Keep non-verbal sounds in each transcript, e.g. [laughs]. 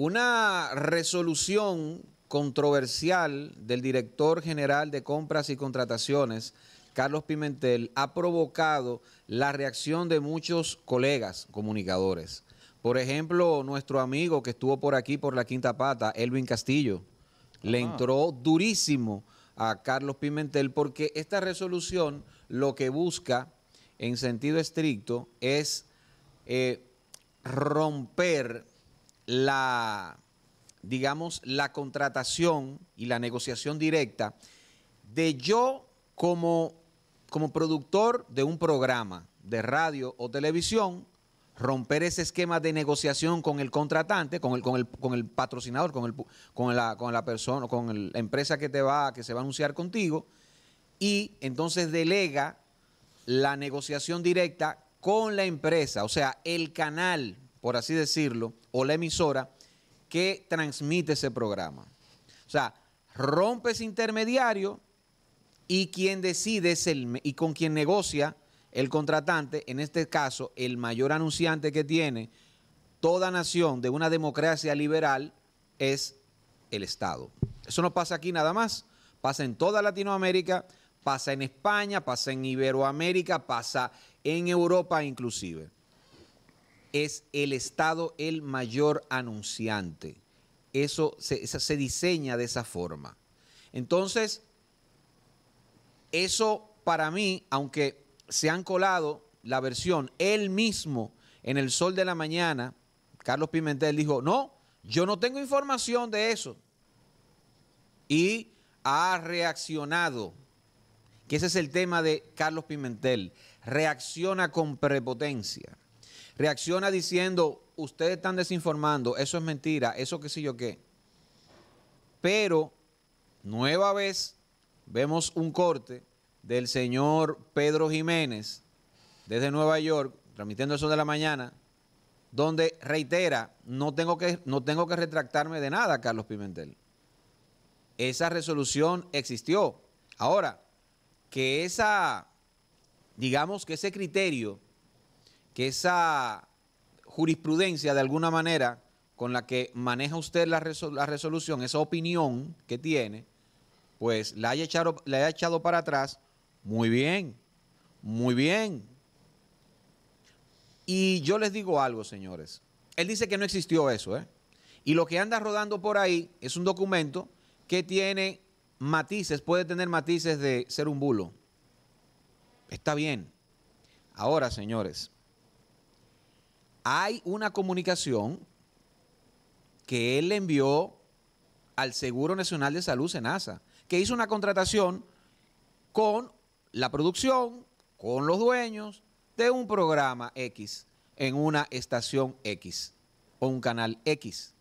Una resolución controversial del director general de compras y contrataciones, Carlos Pimentel, ha provocado la reacción de muchos colegas comunicadores. Por ejemplo, nuestro amigo que estuvo por aquí por la quinta pata, Elvin Castillo, le entró durísimo a Carlos Pimentel porque esta resolución lo que busca en sentido estricto es eh, romper la, digamos, la contratación y la negociación directa de yo como, como productor de un programa de radio o televisión, romper ese esquema de negociación con el contratante, con el, con con el patrocinador, con, con, la, persona, con la empresa que te va, que se va a anunciar contigo, y entonces delega la negociación directa con la empresa, o sea, el canal por así decirlo, o la emisora que transmite ese programa. O sea, rompe ese intermediario y quien decide es el, y con quien negocia el contratante, en este caso el mayor anunciante que tiene toda nación de una democracia liberal es el Estado. Eso no pasa aquí nada más, pasa en toda Latinoamérica, pasa en España, pasa en Iberoamérica, pasa en Europa inclusive es el Estado el mayor anunciante. Eso se, diseña de esa forma. Entonces, eso para mí, aunque se han colado la versión, él mismo en el sol de la mañana, Carlos Pimentel dijo, no, yo no tengo información de eso. Y ha reaccionado, que ese es el tema de Carlos Pimentel, reacciona con prepotencia reacciona diciendo, ustedes están desinformando, eso es mentira, eso qué sé yo qué. Pero, nueva vez, vemos un corte del señor Pedro Jiménez desde Nueva York, transmitiendo eso de la mañana, donde reitera, no tengo que, no tengo que retractarme de nada, Carlos Pimentel. Esa resolución existió. Ahora, que esa, digamos que ese criterio que esa jurisprudencia de alguna manera con la que maneja usted la, resolución, esa opinión que tiene, pues la haya echado, la haya echado para atrás, muy bien, muy bien. Y yo les digo algo, señores. Él dice que no existió eso, ¿eh? Y lo que anda rodando por ahí es un documento que tiene matices, puede tener matices de ser un bulo. Está bien. Ahora, señores, hay una comunicación que él le envió al Seguro Nacional de Salud, SENASA, que hizo una contratación con la producción, con los dueños de un programa X en una estación X o un canal X.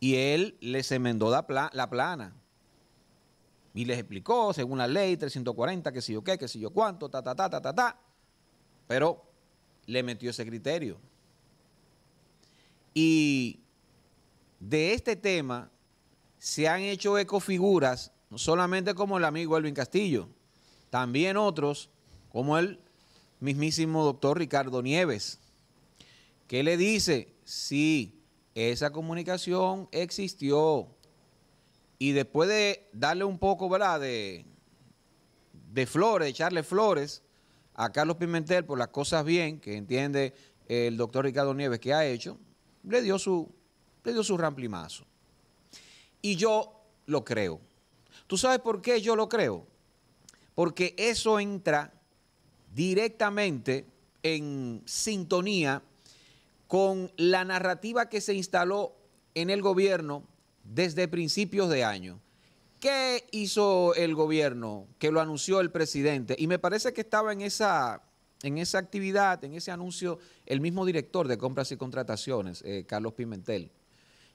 Y él les enmendó la, la plana y les explicó, según la ley 340, que si yo qué, que si yo cuánto, ta, ta, ta, ta, ta, ta. Pero le metió ese criterio. Y de este tema se han hecho ecofiguras, no solamente como el amigo Elvin Castillo, también otros, como el mismísimo doctor Ricardo Nieves, que le dice, sí, esa comunicación existió. Y después de darle un poco, De, de flores, echarle flores, a Carlos Pimentel por las cosas bien que entiende el doctor Ricardo Nieves que ha hecho, le dio su, le dio su ramplimazo. Y yo lo creo. ¿Tú sabes por qué yo lo creo? Porque eso entra directamente en sintonía con la narrativa que se instaló en el gobierno desde principios de año. ¿Qué hizo el gobierno? Que lo anunció el presidente. Y me parece que estaba en esa, en esa actividad, en ese anuncio, el mismo director de compras y contrataciones, eh, Carlos Pimentel.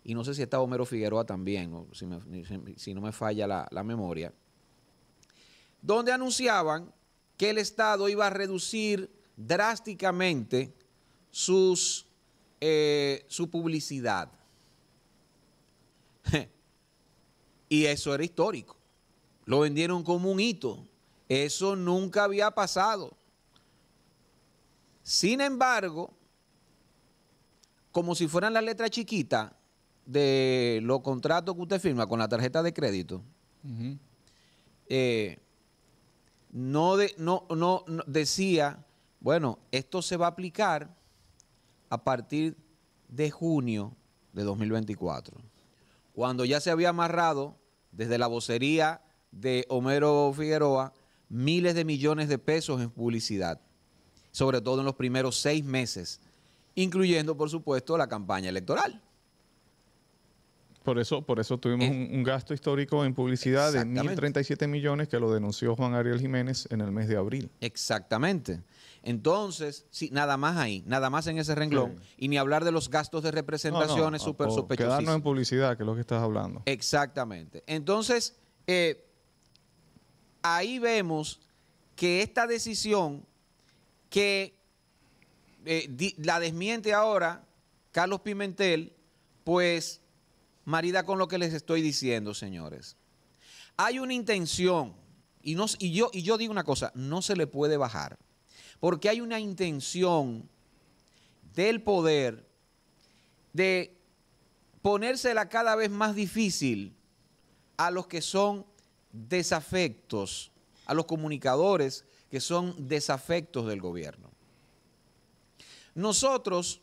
Y no sé si está Homero Figueroa también, Si, no me falla la, memoria. Donde anunciaban que el Estado iba a reducir drásticamente sus, eh, su publicidad. [laughs] Y eso era histórico. Lo vendieron como un hito. Eso nunca había pasado. Sin embargo, como si fueran las letras chiquitas de los contratos que usted firma con la tarjeta de crédito, eh, no, de, no decía, bueno, esto se va a aplicar a partir de junio de 2024 cuando ya se había amarrado desde la vocería de Homero Figueroa miles de millones de pesos en publicidad, sobre todo en los primeros seis meses, incluyendo, por supuesto, la campaña electoral. Por eso, por eso tuvimos eh, un, un, gasto histórico en publicidad de 1.037 millones que lo denunció Juan Ariel Jiménez en el mes de abril. Exactamente. Entonces, si nada más ahí, nada más en ese renglón. Y ni hablar de los gastos de representaciones es súper sospechosos. Quedarnos en publicidad, que es lo que estás hablando. Exactamente. Entonces, eh, ahí vemos que esta decisión que eh, la desmiente ahora Carlos Pimentel, pues marida con lo que les estoy diciendo, señores. Hay una intención, y yo digo una cosa, no se le puede bajar. Porque hay una intención del poder de ponérsela cada vez más difícil a los que son desafectos, a los comunicadores que son desafectos del gobierno. Nosotros,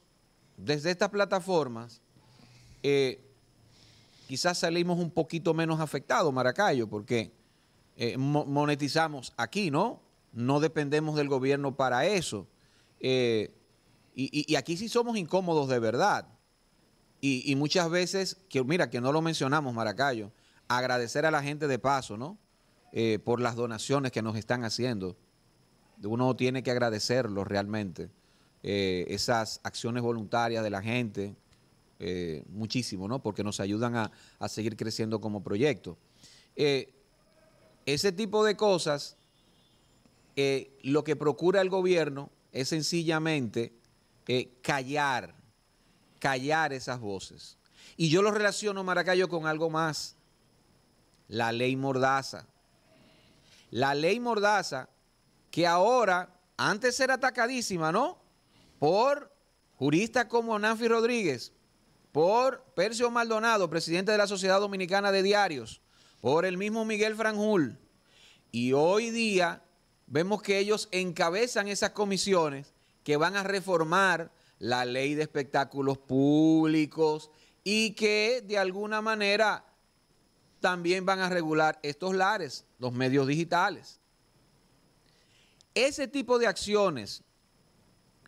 desde estas plataformas, eh, quizás salimos un poquito menos afectados, Maracayo, porque eh, monetizamos aquí, ¿no? no dependemos del gobierno para eso. Eh, y, aquí sí somos incómodos de verdad. Y, muchas veces, que mira, que no lo mencionamos, Maracayo, agradecer a la gente de paso, ¿no? Eh, por las donaciones que nos están haciendo. Uno tiene que agradecerlo realmente. Eh, esas acciones voluntarias de la gente, muchísimo, ¿no? Porque nos ayudan a, a seguir creciendo como proyecto. ese tipo de cosas lo que procura el gobierno es sencillamente eh, callar, callar esas voces. Y yo lo relaciono, Maracayo, con algo más, la ley Mordaza. La ley Mordaza, que ahora, antes era atacadísima, ¿no? Por juristas como Nancy Rodríguez, por Percio Maldonado, presidente de la Sociedad Dominicana de Diarios, por el mismo Miguel Franjul. Y hoy día vemos que ellos encabezan esas comisiones que van a reformar la ley de espectáculos públicos y que de alguna manera también van a regular estos lares, los medios digitales. Ese tipo de acciones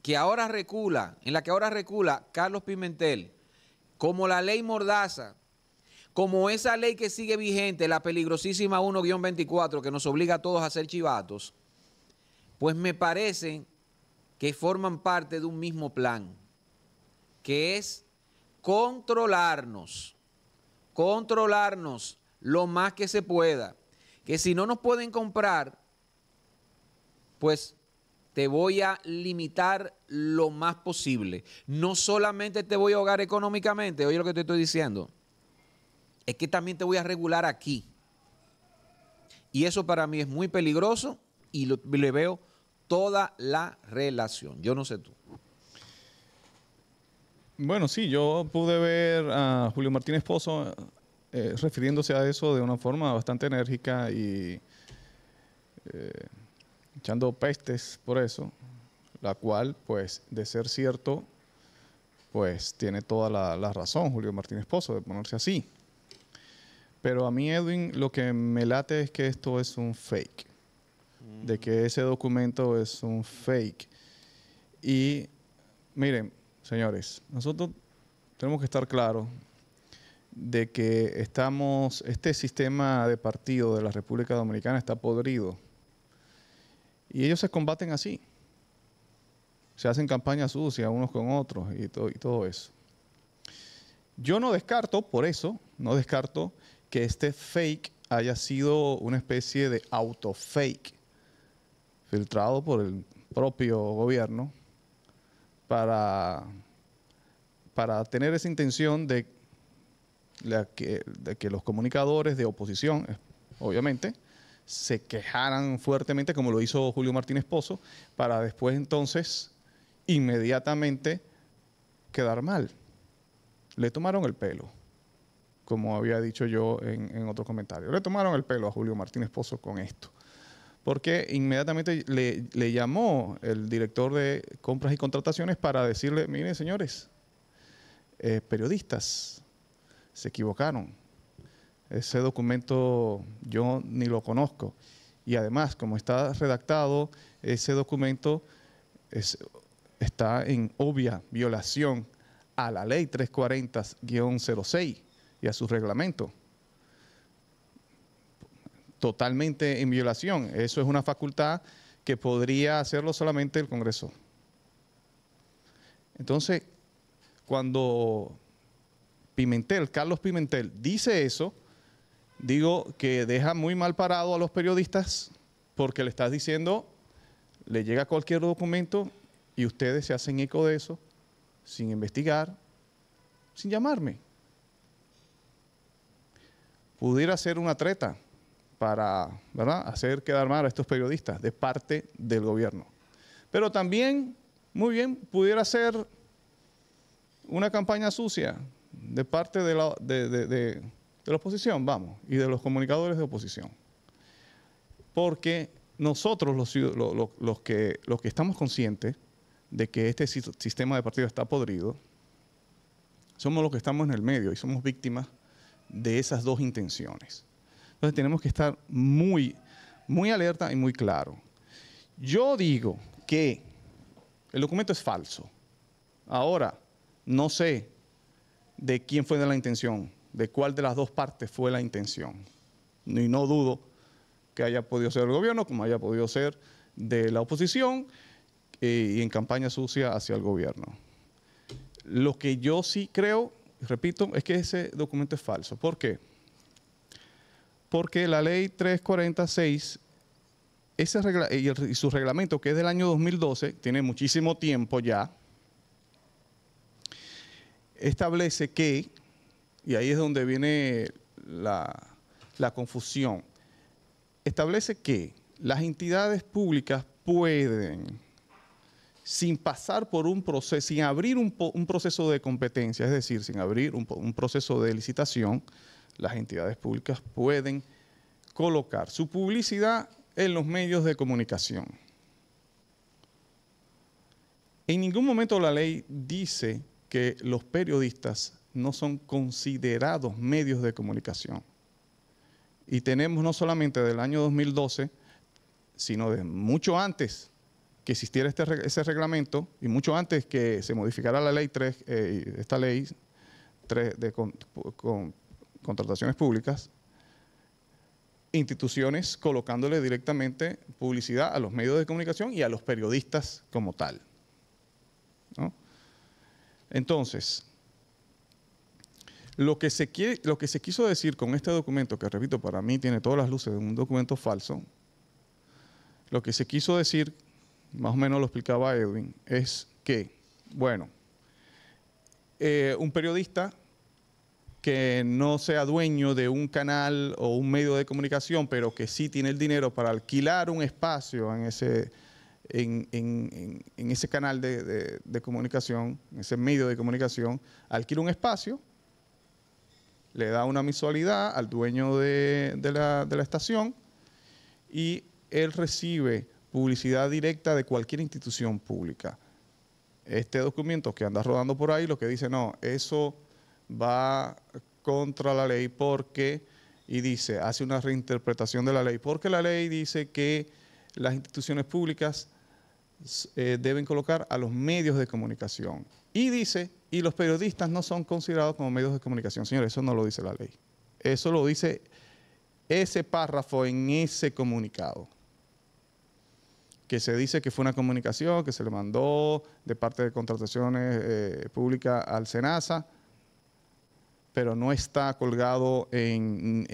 que ahora recula, en la que ahora recula Carlos Pimentel, como la ley Mordaza, como esa ley que sigue vigente, la peligrosísima 1-24, que nos obliga a todos a ser chivatos, pues me parece que forman parte de un mismo plan, que es controlarnos, controlarnos lo más que se pueda, que si no nos pueden comprar, pues te voy a limitar lo más posible. No solamente te voy a ahogar económicamente, oye lo que te estoy diciendo, es que también te voy a regular aquí. Y eso para mí es muy peligroso y lo, le veo toda la relación. Yo no sé tú. Bueno, sí, yo pude ver a Julio Martínez Pozo eh, refiriéndose a eso de una forma bastante enérgica y eh, echando pestes por eso, la cual, pues, de ser cierto, pues tiene toda la, la razón Julio Martínez Pozo de ponerse así. Pero a mí, Edwin, lo que me late es que esto es un fake de que ese documento es un fake. Y miren, señores, nosotros tenemos que estar claros de que estamos, este sistema de partido de la República Dominicana está podrido. Y ellos se combaten así. Se hacen campañas sucias unos con otros y, y todo eso. Yo no descarto, por eso, no descarto que este fake haya sido una especie de auto-fake filtrado por el propio gobierno para, para tener esa intención de, que, de que los comunicadores de oposición, eh, obviamente, se quejaran fuertemente, como lo hizo Julio Martínez Pozo, para después entonces inmediatamente quedar mal. Le tomaron el pelo, como había dicho yo en, en otro comentario. Le tomaron el pelo a Julio Martínez Pozo con esto porque inmediatamente le, llamó el director de compras y contrataciones para decirle, miren señores, eh, periodistas, se equivocaron. Ese documento yo ni lo conozco. Y además, como está redactado, ese documento está en obvia violación a la ley 340-06 y a su reglamento totalmente en violación. Eso es una facultad que podría hacerlo solamente el Congreso. Entonces, cuando Pimentel, Carlos Pimentel, dice eso, digo que deja muy mal parado a los periodistas porque le estás diciendo, le llega cualquier documento y ustedes se hacen eco de eso sin investigar, sin llamarme. Pudiera ser una treta para hacer quedar mal a estos periodistas de parte del gobierno. Pero también, muy bien, pudiera ser una campaña sucia de parte de la, de, la oposición, vamos, y de los comunicadores de oposición. Porque nosotros, los, los, que, los que estamos conscientes de que este sistema de partido está podrido, somos los que estamos en el medio y somos víctimas de esas dos intenciones. Entonces tenemos que estar muy, muy alerta y muy claro. Yo digo que el documento es falso. Ahora, no sé de quién fue de la intención, de cuál de las dos partes fue la intención. Y no dudo que haya podido ser el gobierno, como haya podido ser de la oposición eh, y en campaña sucia hacia el gobierno. Lo que yo sí creo, repito, es que ese documento es falso. ¿Por qué? porque la ley 346 y, su reglamento, que es del año 2012, tiene muchísimo tiempo ya, establece que, y ahí es donde viene la, confusión, establece que las entidades públicas pueden, sin pasar por un proceso, sin abrir un, proceso de competencia, es decir, sin abrir un proceso de licitación, las entidades públicas pueden colocar su publicidad en los medios de comunicación. En ningún momento la ley dice que los periodistas no son considerados medios de comunicación. Y tenemos no solamente del año 2012, sino de mucho antes que existiera este ese reglamento y mucho antes que se modificara la ley 3, eh, esta ley 3 de contrataciones públicas, instituciones colocándole directamente publicidad a los medios de comunicación y a los periodistas como tal. Entonces, lo que, se lo que se quiso decir con este documento, que repito, para mí tiene todas las luces de un documento falso, lo que se quiso decir, más o menos lo explicaba Edwin, es que, bueno, eh, un periodista que no sea dueño de un canal o un medio de comunicación, pero que sí tiene el dinero para alquilar un espacio en ese, en, ese canal de, comunicación, en ese medio de comunicación, alquila un espacio, le da una visualidad al dueño de, la, la estación y él recibe publicidad directa de cualquier institución pública. Este documento que anda rodando por ahí, lo que dice, no, eso va contra la ley porque, y dice, hace una reinterpretación de la ley, porque la ley dice que las instituciones públicas eh, deben colocar a los medios de comunicación. Y dice, y los periodistas no son considerados como medios de comunicación. Señores, eso no lo dice la ley. Eso lo dice ese párrafo en ese comunicado. Que se dice que fue una comunicación que se le mandó de parte de contrataciones eh, públicas al SENASA pero no está colgado en,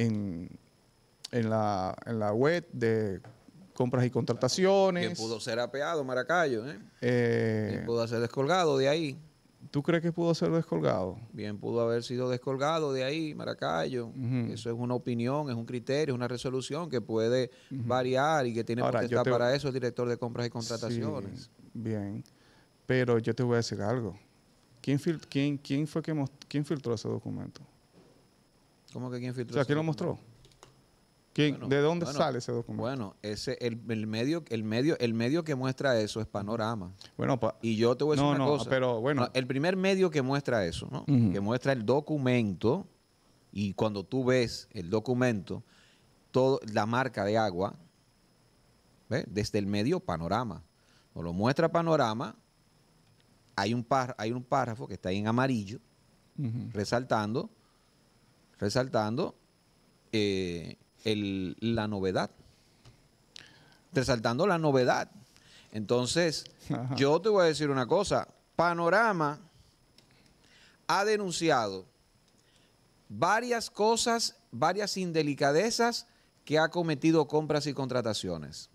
la, web de compras y contrataciones. pudo ser apeado Maracayo, ¿eh? eh pudo ser descolgado de ahí. ¿Tú crees que pudo ser descolgado? Bien, pudo haber sido descolgado de ahí, Maracayo. Eso es una opinión, es un criterio, es una resolución que puede variar y que tiene que para eso el director de compras y contrataciones. bien, pero yo te voy a decir algo. ¿Quién, fil quién, quién fue que quién filtró ese documento? ¿Cómo que quién filtró? O sea, ¿quién lo mostró? ¿De dónde sale ese documento? Bueno, ese el, el, medio el medio el medio que muestra eso es Panorama. Bueno, y yo te voy a decir una no, pero bueno, el primer medio que muestra eso, que muestra el documento y cuando tú ves el documento, todo la marca de agua, ¿ves? desde el medio Panorama, lo muestra Panorama hay un, par, hay un párrafo que está ahí en amarillo, resaltando, resaltando eh, la novedad. Resaltando la novedad. Entonces, yo te voy a decir una cosa. Panorama ha denunciado varias cosas, varias indelicadezas que ha cometido compras y contrataciones,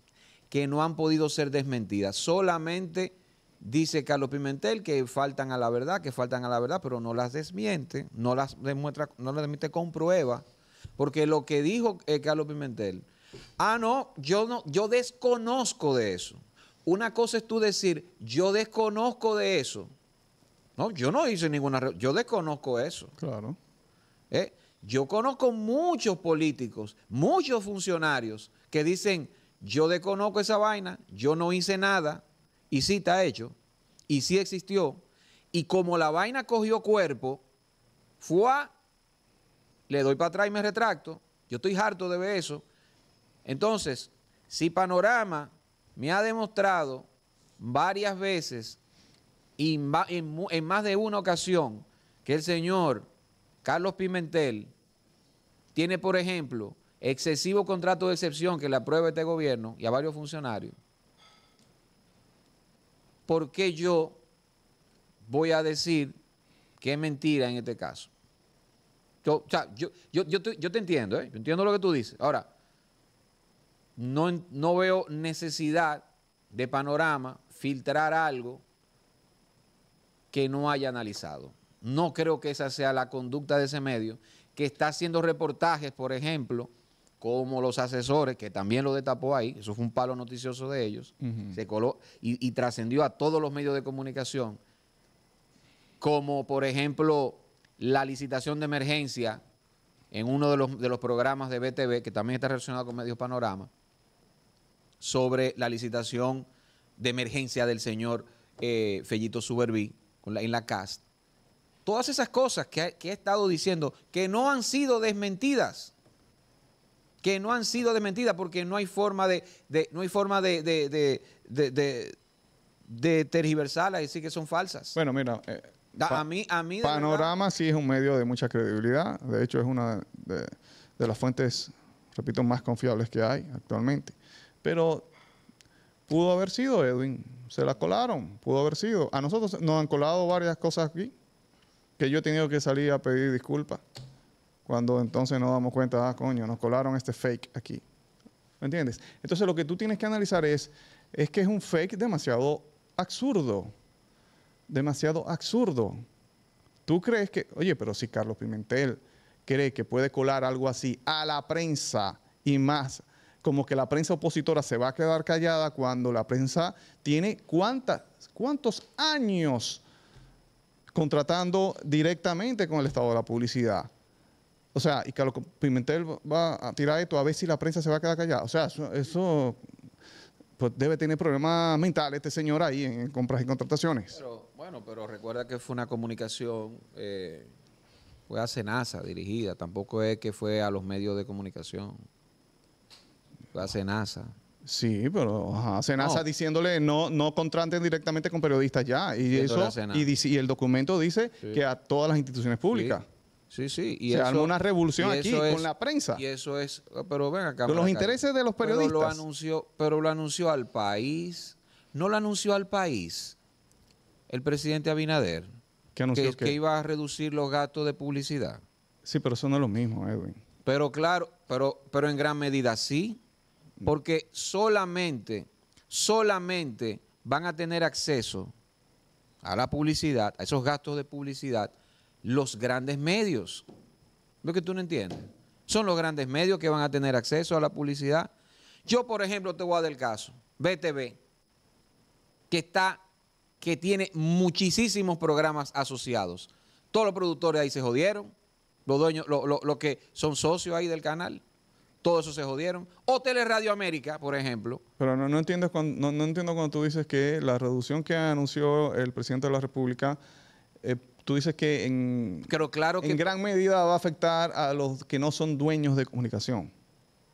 que no han podido ser desmentidas. Solamente Dice Carlos Pimentel que faltan a la verdad, que faltan a la verdad, pero no las desmiente, no las demuestra, no las demite con prueba. Porque lo que dijo eh, Carlos Pimentel, ah, no, yo no, yo desconozco de eso. Una cosa es tú decir, yo desconozco de eso. No, yo no hice ninguna, yo desconozco eso. Claro. ¿Eh? Yo conozco muchos políticos, muchos funcionarios que dicen, yo desconozco esa vaina, yo no hice nada, y sí está hecho, y sí existió, y como la vaina cogió cuerpo, fue, le doy para atrás y me retracto, yo estoy harto de ver eso. Entonces, si Panorama me ha demostrado varias veces, y en más de una ocasión, que el señor Carlos Pimentel tiene, por ejemplo, excesivo contrato de excepción que le aprueba este gobierno y a varios funcionarios, ¿por qué yo voy a decir que es mentira en este caso? Yo, o sea, yo, te, entiendo, ¿eh? yo entiendo lo que tú dices. Ahora, no, no veo necesidad de panorama filtrar algo que no haya analizado. No creo que esa sea la conducta de ese medio, que está haciendo reportajes, por ejemplo, como los asesores, que también lo destapó ahí, eso fue un palo noticioso de ellos, se coló y, trascendió a todos los medios de comunicación, como por ejemplo la licitación de emergencia en uno de los, de los programas de BTV, que también está relacionado con Medios Panorama, sobre la licitación de emergencia del señor eh, Fellito Suberví en la CAST. Todas esas cosas que he estado diciendo que no han sido desmentidas que no han sido desmentidas porque no hay forma de, no hay forma de, de, tergiversarlas y decir que son falsas. Bueno, mira, eh, a mí, Panorama sí es un medio de mucha credibilidad. De hecho, es una de, las fuentes, repito, más confiables que hay actualmente. Pero pudo haber sido, Edwin. Se la colaron, pudo haber sido. A nosotros nos han colado varias cosas aquí que yo he tenido que salir a pedir disculpas cuando entonces nos damos cuenta, ah, coño, nos colaron este fake aquí. ¿Me entiendes? Entonces lo que tú tienes que analizar es, es que es un fake demasiado absurdo, demasiado absurdo. Tú crees que, oye, pero si Carlos Pimentel cree que puede colar algo así a la prensa y más, como que la prensa opositora se va a quedar callada cuando la prensa tiene cuántas, cuántos años contratando directamente con el Estado de la publicidad. O sea, y que Pimentel va a tirar esto a ver si la prensa se va a quedar callada. O sea, eso, pues, debe tener problemas mentales este señor ahí en, compras y contrataciones. bueno, pero recuerda que fue una comunicación, eh, fue a Senasa dirigida, tampoco es que fue a los medios de comunicación, fue a Senasa. Sí, pero a Senasa diciéndole no no contraten directamente con periodistas ya y eso y, el documento dice que a todas las instituciones públicas. Sí, sí. Y se una revolución aquí con la prensa. Y eso es, oh, pero ven acá. los intereses de los periodistas. Pero lo anunció, pero lo anunció al país. No lo anunció al país el presidente Abinader. ¿Qué anunció que, que, iba a reducir los gastos de publicidad. Sí, pero eso no es lo mismo, Edwin. Pero claro, pero, pero en gran medida sí, porque solamente, solamente van a tener acceso a la publicidad, a esos gastos de publicidad, los grandes medios. Lo que tú no entiendes. Son los grandes medios que van a tener acceso a la publicidad. Yo, por ejemplo, te voy a dar el caso. BTV, que está, que tiene muchísimos programas asociados. Todos los productores ahí se jodieron. Los dueños, los lo, que son socios ahí del canal. Todos esos se jodieron. O Teleradio América, por ejemplo. Pero no, cuando, no, entiendo cuando tú dices que la reducción que anunció el presidente de la República eh, tú dices que en, en gran medida va a afectar a los que no son dueños de comunicación.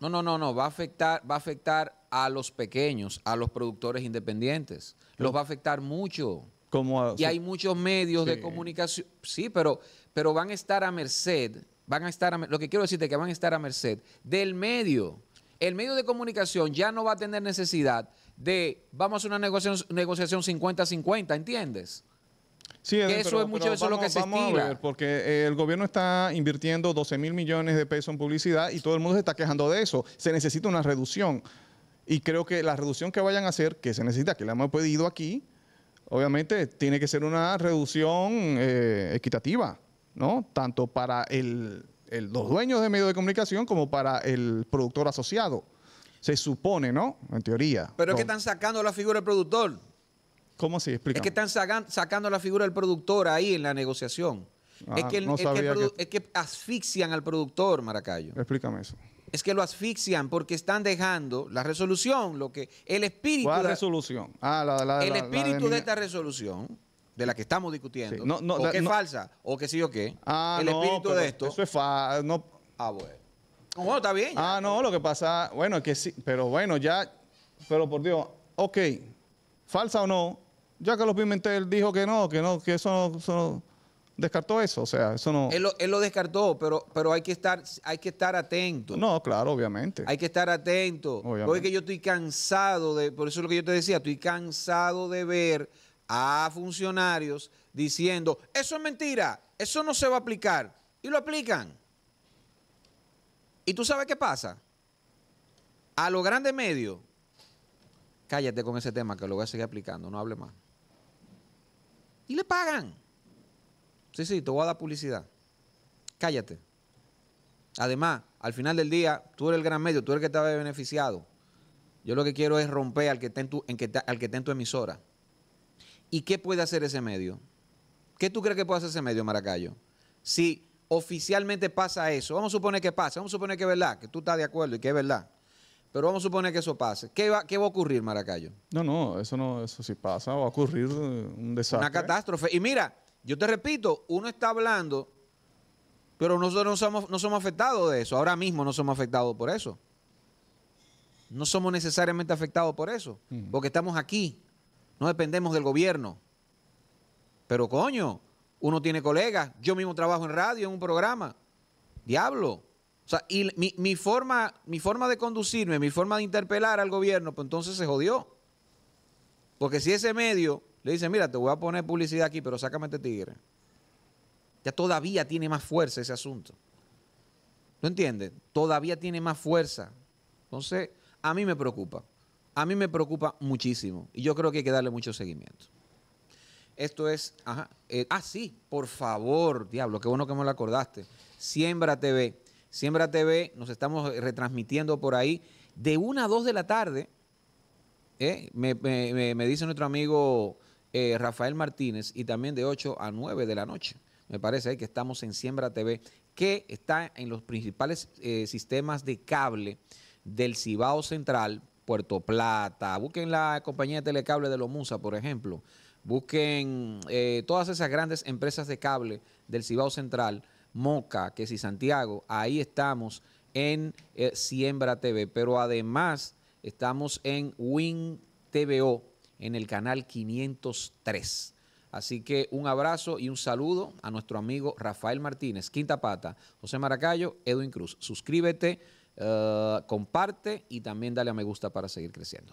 No, no, no, no. Va a afectar, va a afectar a los pequeños, a los productores independientes. Los va a afectar mucho. Como y hay muchos medios de comunicación. Sí, pero, pero van a estar a merced. Van a estar lo que quiero decirte es que van a estar a merced del medio. El medio de comunicación ya no va a tener necesidad de vamos a hacer una negociación 50-50, ¿entiendes? Sí, eso es mucho eso lo que se porque eh, el gobierno está invirtiendo 12 mil millones de pesos en publicidad y todo el mundo se está quejando de eso. Se necesita una reducción. Y creo que la reducción que vayan a hacer, que se necesita, que la hemos pedido aquí, obviamente tiene que ser una reducción eh, equitativa, ¿no? Tanto para los dueños de medios de comunicación como para el productor asociado. Se supone, ¿no? En teoría. Pero es que están sacando la figura del productor. ¿Cómo así? Explícame. Es que están sacando la figura del productor ahí en la negociación. es, que asfixian al productor, Maracayo. Explícame eso. Es que lo asfixian porque están dejando la resolución, lo que el espíritu. de la resolución? Ah, la, la, el espíritu de, esta resolución de la que estamos discutiendo, no, no, o que es falsa, o que sí o qué, ah, el espíritu de esto. Eso es No. Ah, bueno. está bien. Ah, no, lo que pasa, bueno, es que sí, pero bueno, ya, pero por Dios, ok, falsa o no, ya que los Pimentel dijo que no, que no, que eso no, descartó eso, o sea, eso no. Él lo, descartó, pero, pero hay que estar, hay que estar atento. No, claro, obviamente. Hay que estar atento. Obviamente. Porque yo estoy cansado de, por eso es lo que yo te decía, estoy cansado de ver a funcionarios diciendo, eso es mentira, eso no se va a aplicar. Y lo aplican. ¿Y tú sabes qué pasa? A los grandes medios cállate con ese tema que lo voy a seguir aplicando, no hable más. Y le pagan. Sí, sí, te voy a dar publicidad. Cállate. Además, al final del día, tú eres el gran medio, tú eres el que te ha beneficiado. Yo lo que quiero es romper al que está al que está en tu emisora. ¿Y qué puede hacer ese medio? ¿Qué tú crees que puede hacer ese medio, Maracayo? Si oficialmente pasa eso, vamos a suponer que pasa, vamos a suponer que es verdad, que tú estás de acuerdo y que es verdad. Pero vamos a suponer que eso pase. ¿Qué va, qué va a ocurrir, Maracayo? No, no, eso no, eso sí pasa, va a ocurrir eh, un desastre. Una catástrofe. Y mira, yo te repito, uno está hablando, pero nosotros no somos, no somos afectados de eso. Ahora mismo no somos afectados por eso. No somos necesariamente afectados por eso, porque estamos aquí, no dependemos del gobierno. Pero coño, uno tiene colegas, yo mismo trabajo en radio, en un programa. Diablo, o sea, y mi, forma, mi forma de conducirme, mi forma de interpelar al gobierno, pues entonces se jodió. Porque si ese medio le dice, mira, te voy a poner publicidad aquí, pero sácame este tigre, ya todavía tiene más fuerza ese asunto. ¿No entiendes? Todavía tiene más fuerza. Entonces, a mí me preocupa. A mí me preocupa muchísimo. Y yo creo que hay que darle mucho seguimiento. Esto es. Ajá, eh, ah, sí, por favor, diablo, qué bueno que me lo acordaste. Siembra TV Siembra TV, nos estamos retransmitiendo por ahí de 1 a 2 de la tarde. ¿eh? Me, dice nuestro amigo eh, Rafael Martínez y también de 8 a 9 de la noche. Me parece que estamos en Siembra TV, que está en los principales eh, sistemas de cable del Cibao Central, Puerto Plata. Busquen la compañía de telecable de Lomusa, por ejemplo. Busquen todas esas grandes empresas de cable del Cibao Central Moca, que si Santiago, ahí estamos en eh, Siembra TV, pero además estamos en Win TVO, en el canal 503. Así que un abrazo y un saludo a nuestro amigo Rafael Martínez, Quinta Pata, José Maracayo, Edwin Cruz. Suscríbete, eh, comparte y también dale a me gusta para seguir creciendo.